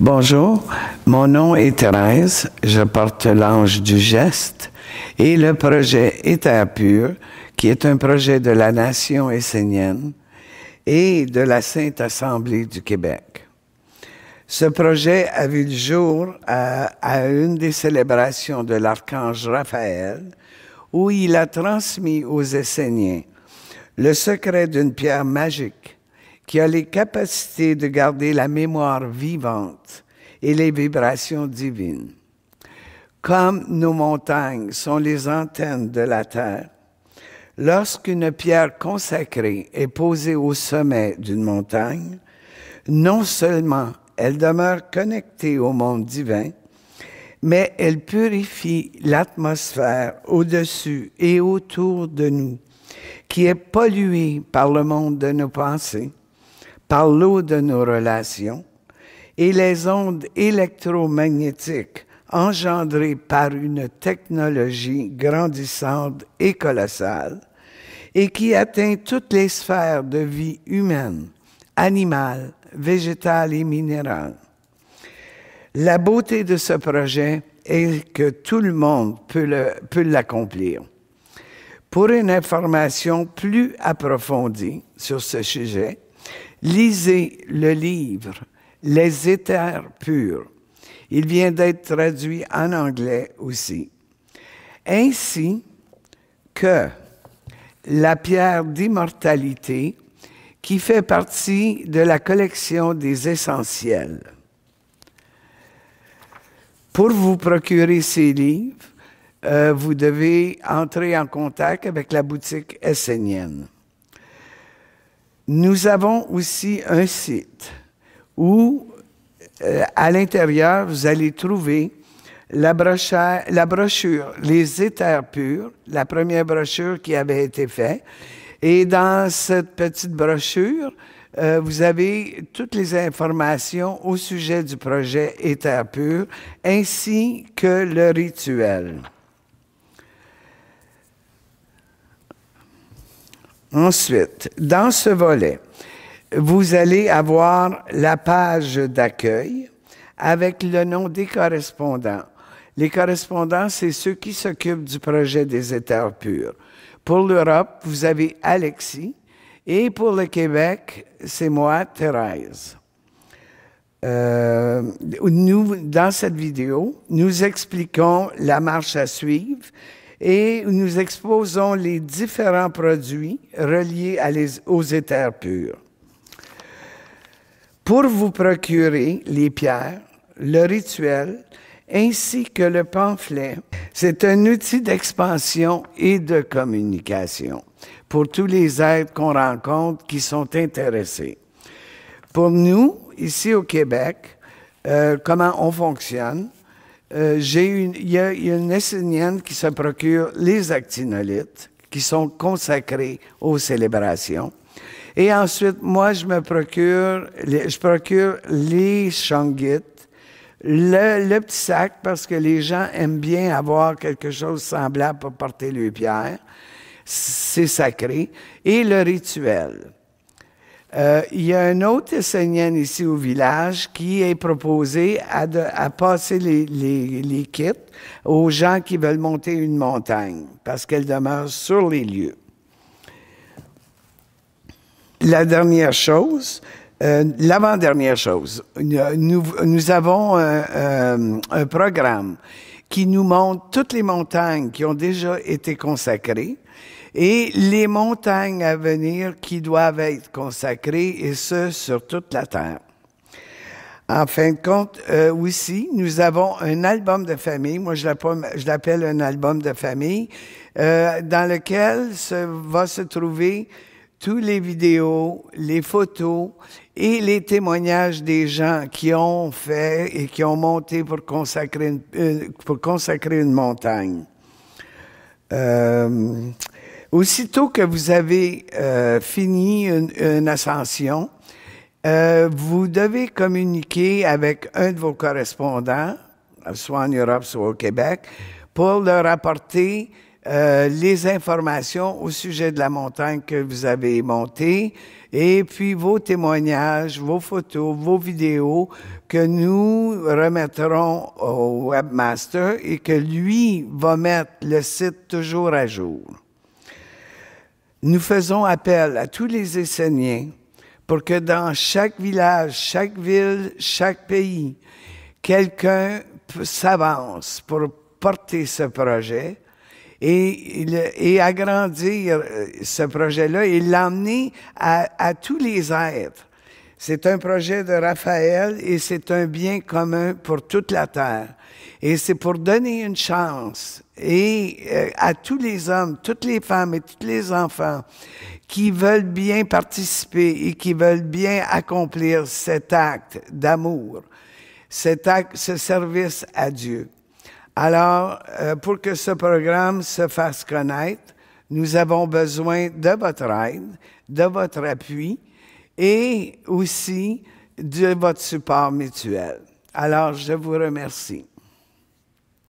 Bonjour, mon nom est Thérèse, je porte l'ange du geste et le projet État pur, qui est un projet de la nation essénienne et de la Sainte Assemblée du Québec. Ce projet a vu le jour à, une des célébrations de l'archange Raphaël, où il a transmis aux Esséniens le secret d'une pierre magique qui a les capacités de garder la mémoire vivante et les vibrations divines. Comme nos montagnes sont les antennes de la terre, lorsqu'une pierre consacrée est posée au sommet d'une montagne, non seulement elle demeure connectée au monde divin, mais elle purifie l'atmosphère au-dessus et autour de nous, qui est polluée par le monde de nos pensées, par l'eau de nos relations et les ondes électromagnétiques engendrées par une technologie grandissante et colossale et qui atteint toutes les sphères de vie humaine, animale, végétale et minérale. La beauté de ce projet est que tout le monde peut l'accomplir. Pour une information plus approfondie sur ce sujet, Lisez le livre Les éthers purs. Il vient d'être traduit en anglais aussi. Ainsi que la pierre d'immortalité qui fait partie de la collection des essentiels. Pour vous procurer ces livres, euh, vous devez entrer en contact avec la boutique essénienne. Nous avons aussi un site où, euh, à l'intérieur, vous allez trouver la brochure, Les éthers purs, la première brochure qui avait été faite. Et dans cette petite brochure, euh, vous avez toutes les informations au sujet du projet Éthers purs, ainsi que le rituel. Ensuite, dans ce volet, vous allez avoir la page d'accueil avec le nom des correspondants. Les correspondants, c'est ceux qui s'occupent du projet des États purs. Pour l'Europe, vous avez Alexis et pour le Québec, c'est moi, Thérèse. Euh, nous, dans cette vidéo, nous expliquons la marche à suivre et nous exposons les différents produits reliés à aux éthers purs. Pour vous procurer les pierres, le rituel, ainsi que le pamphlet, c'est un outil d'expansion et de communication pour tous les êtres qu'on rencontre qui sont intéressés. Pour nous, ici au Québec, euh, comment on fonctionne, euh, j'ai j'ai il y a, une Essénienne qui se procure les actinolites, qui sont consacrés aux célébrations. Et ensuite, moi, je me procure, je procure les shangites, le, le, petit sac, parce que les gens aiment bien avoir quelque chose semblable pour porter les pierres. C'est sacré. Et le rituel. Euh, il y a un autre Essénienne ici au village qui est proposé à, à passer les, kits aux gens qui veulent monter une montagne parce qu'elle demeure sur les lieux. La dernière chose, euh, l'avant-dernière chose, nous, avons un programme qui nous montre toutes les montagnes qui ont déjà été consacrées et les montagnes à venir qui doivent être consacrées, et ce, sur toute la terre. En fin de compte, euh, aussi, nous avons un album de famille. Moi, je l'appelle un album de famille, euh, dans lequel se, va se trouver tous les vidéos, les photos et les témoignages des gens qui ont fait et qui ont monté pour consacrer une, euh, pour consacrer une montagne. Euh, Aussitôt que vous avez euh, fini une, ascension, euh, vous devez communiquer avec un de vos correspondants, soit en Europe, soit au Québec, pour leur apporter euh, les informations au sujet de la montagne que vous avez montée et puis vos témoignages, vos photos, vos vidéos que nous remettrons au webmaster et que lui va mettre le site toujours à jour nous faisons appel à tous les Esséniens pour que dans chaque village, chaque ville, chaque pays, quelqu'un s'avance pour porter ce projet et, agrandir euh, ce projet-là et l'emmener à tous les êtres c'est un projet de Raphaël et c'est un bien commun pour toute la terre. Et c'est pour donner une chance et euh, à tous les hommes, toutes les femmes et tous les enfants qui veulent bien participer et qui veulent bien accomplir cet acte d'amour, cet acte, ce service à Dieu. Alors, euh, pour que ce programme se fasse connaître, nous avons besoin de votre aide, de votre appui et aussi de votre support mutuel. Alors, je vous remercie.